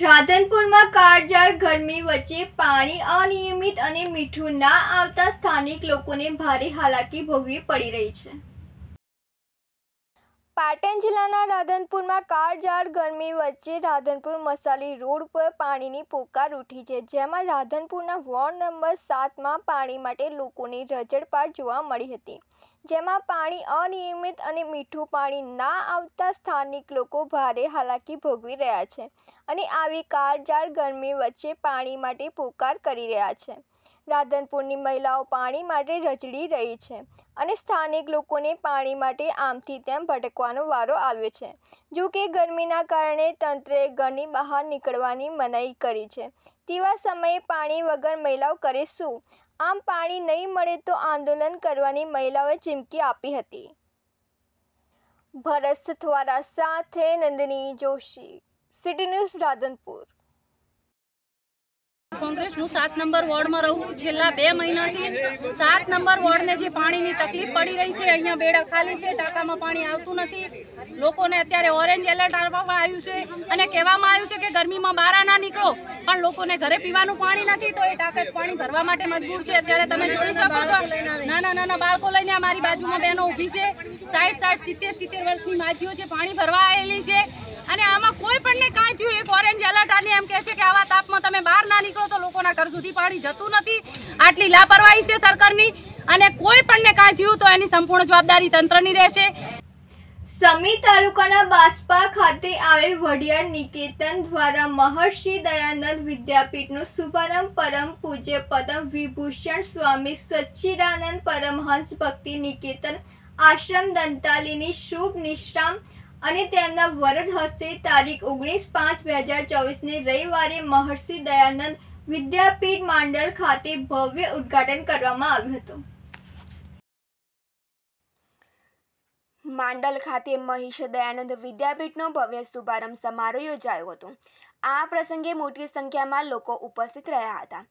રાધનપુરમાં કાળઝાળ ગરમી વચ્ચે પાણી અનિયમિત અને મીઠું ના આવતા સ્થાનિક લોકોને ભારે હાલાકી ભોગવી પડી રહી છે પાટણ જિલ્લાના રાધનપુરમાં કાળઝાળ ગરમી વચ્ચે રાધનપુર મસાલી રોડ પર પાણીની પોકાર ઉઠી છે જેમાં રાધનપુરના વોર્ડ નંબર સાતમાં પાણી માટે લોકોની રજડપાટ જોવા મળી હતી જેમાં પાણી અનિયમિત અને મીઠું પાણી ના આવતા સ્થાનિક લોકો ભારે હાલાકી ભોગવી રહ્યા છે અને આવી કાળઝાળ ગરમી વચ્ચે પાણી માટે પોકાર કરી રહ્યા છે રાધનપુરની મહિલાઓ પાણી માટે રચડી રહી છે અને સ્થાનિક લોકોને પાણી માટે આમથી તેમ ભટકવાનો વારો આવ્યો છે જો કે ગરમીના કારણે તંત્રે ઘરની બહાર નીકળવાની મનાઈ કરી છે તેવા સમયે પાણી વગર મહિલાઓ કરે શું આમ પાણી નહીં મળે તો આંદોલન કરવાની મહિલાઓએ ચીમકી આપી હતી ભરત સથવારા સાથે Nandini Joshi city news Radhanpur Congress હું સાત નંબર વોર્ડમાં રહું છું છેલ્લા બે મહિનાથી સાત નંબર વોર્ડને જે પાણીની તકલીફ પડી રહી છે અહીંયા બેડા ખાલી છે ટાંકામાં પાણી આવતું નથી લોકોને અત્યારે ઓરેન્જ એલર્ટ આપવામાં આવ્યું છે અને કહેવામાં આવ્યું છે કે ગરમીમાં બહાર ના નીકળો પણ લોકોને ઘરે પીવાનું પાણી નથી તો એ ટાંકત પાણી ભરવા માટે મજબૂર છે અત્યારે તમે જોઈ શકો છો નાના નાના બાળકો લઈને અમારી બાજુમાં બહેનો ઊભી છે સાઠ સાઠ સિત્તેર સિત્તેર વર્ષની માજીઓ છે પાણી ભરવા આવેલી છે અને આમાં કોઈ પણ ને કાંઈ થયું એક ઓરેન્જ એલર્ટ આલી એમ કે છે કે આવા તાપમાં તમે બહાર ના નીકળો તો લોકોના ઘર સુધી પાણી જતું નથી આટલી લાપરવાહી છે સરકારની અને કોઈ પણને કાંઈ થયું તો એની સંપૂર્ણ જવાબદારી તંત્રની રહેશે સમી તાલુકાના બાસપા ખાતે આવેલ વડિયાર નિકેતન દ્વારા મહર્ષિ દયાનંદ વિદ્યાપીઠનો શુભારંભ પરમ પૂજ્ય પદમ વિભૂષણ સ્વામી સચ્ચિદાનંદ પરમહંસ ભક્તિ નિકેતન આશ્રમ દંતાલીની શુભ નિશ્રામ અને તેમના વરદ હસ્તે તારીખ ઓગણીસ પાંચ બે હજાર ચોવીસને રવિવારે મહર્ષિ દયાનંદ વિદ્યાપીઠ માંડળ ખાતે ભવ્ય ઉદ્ઘાટન કરવામાં આવ્યું હતું માંડલ ખાતે મહિષ દયાનંદ વિદ્યાપીઠનો ભવ્ય શુભારંભ સમારોહ યોજાયો હતો આ પ્રસંગે મોટી સંખ્યામાં લોકો ઉપસ્થિત રહ્યા હતા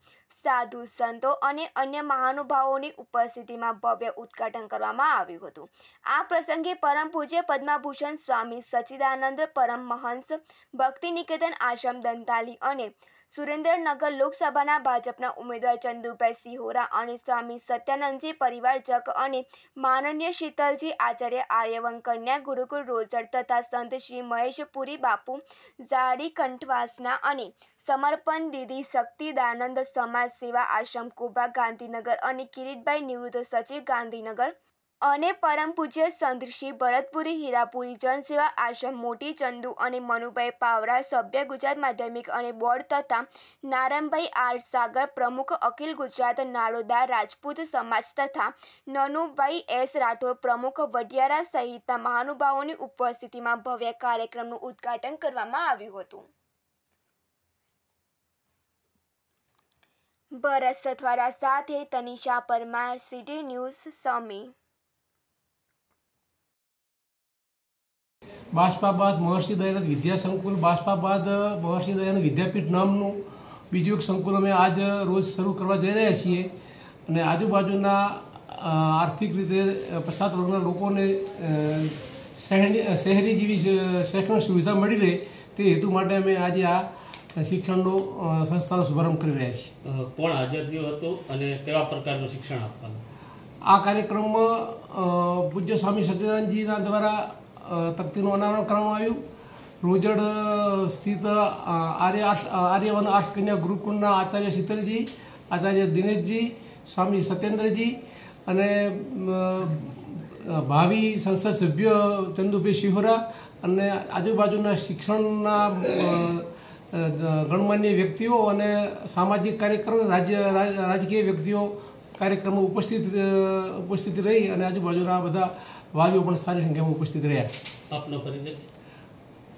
સાધુ સંતો અને અન્ય મહાનુભાવોની ઉપસ્થિતિમાં ભવ્ય ઉદ્ઘાટન કરવામાં આવ્યું હતું આ પ્રસંગે પરમ પૂજ્ય પદ્માભૂષણ સ્વામી સચિદાનંદ પરમ મહંસ ભક્તિ નિકેતન આશ્રમ દંતાલી અને સુરેન્દ્રનગર લોકસભાના ભાજપના ઉમેદવાર ચંદુભાઈ સિહોરા અને સ્વામી સત્યાનંદજી પરિવાર જક અને માનનીય શીતલજી આચાર્ય આર્ય સ્વયં કન્યા ગુરુકુળ રોજડ તથા સંત શ્રી મહેશપુરી બાપુ જાડી કંઠવાસના અને સમર્પણ દીદી શક્તિદાનંદ સમાજ સેવા આશ્રમ કુબા ગાંધીનગર અને કિરીટભાઈ નિવૃત્ત સચિવ ગાંધીનગર અને પરમ પૂજ્ય સંતશ્રી ભરતપુરી હીરાપુરી જનસેવા આશ્રમ મોટી ચંદુ અને મનુભાઈ પાવરા સભ્ય ગુજરાત માધ્યમિક અને બોર્ડ તથા નારાયણભાઈ આર સાગર પ્રમુખ અખિલ ગુજરાત નાળોદા રાજપૂત સમાજ તથા નનુભાઈ એસ રાઠોડ પ્રમુખ વઢિયારા સહિતના મહાનુભાવોની ઉપસ્થિતિમાં ભવ્ય કાર્યક્રમનું ઉદ્ઘાટન કરવામાં આવ્યું હતું ભરત સથવારા સાથે તનિષા પરમાર સિટી ન્યૂઝ સમી બાષ્પાબાદ મહર્ષિ દયાનંદ વિદ્યા સંકુલ બાષ્પાબાદ મહર્ષિ દયાનંદ વિદ્યાપીઠ નામનું બીજું એક સંકુલ અમે આજ રોજ શરૂ કરવા જઈ રહ્યા છીએ અને આજુબાજુના આર્થિક રીતે પછાત વર્ગના લોકોને શહેરી શહેરી જેવી શૈક્ષણિક સુવિધા મળી રહે તે હેતુ માટે અમે આજે આ શિક્ષણનો સંસ્થાનો શુભારંભ કરી રહ્યા છીએ કોણ હાજર રહ્યું હતું અને કેવા પ્રકારનું શિક્ષણ આપવાનું આ કાર્યક્રમમાં પૂજ્ય સ્વામી સત્યનારાયણજીના દ્વારા તકતીનું અનાવરણ કરવામાં આવ્યું રોજડ સ્થિત આર્ય આર્ટ્સ આર્યવન આર્ટ્સ કન્યા ગુરુકુળના આચાર્ય શીતલજી આચાર્ય દિનેશજી સ્વામી સત્યેન્દ્રજી અને ભાવિ સંસદ સભ્ય ચંદુભાઈ શિહોરા અને આજુબાજુના શિક્ષણના ગણમાન્ય વ્યક્તિઓ અને સામાજિક કાર્યક્રમ રાજ્ય રાજકીય વ્યક્તિઓ કાર્યક્રમમાં ઉપસ્થિત ઉપસ્થિત રહી અને આજુબાજુના બધા વાલીઓ પણ સારી સંખ્યામાં ઉપસ્થિત રહ્યા આપનો પરિચય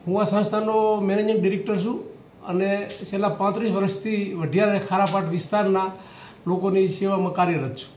હું આ સંસ્થાનો મેનેજિંગ ડિરેક્ટર છું અને છેલ્લા પાંત્રીસ વર્ષથી વઢિયાર અને ખારાપાટ વિસ્તારના લોકોની સેવામાં કાર્યરત છું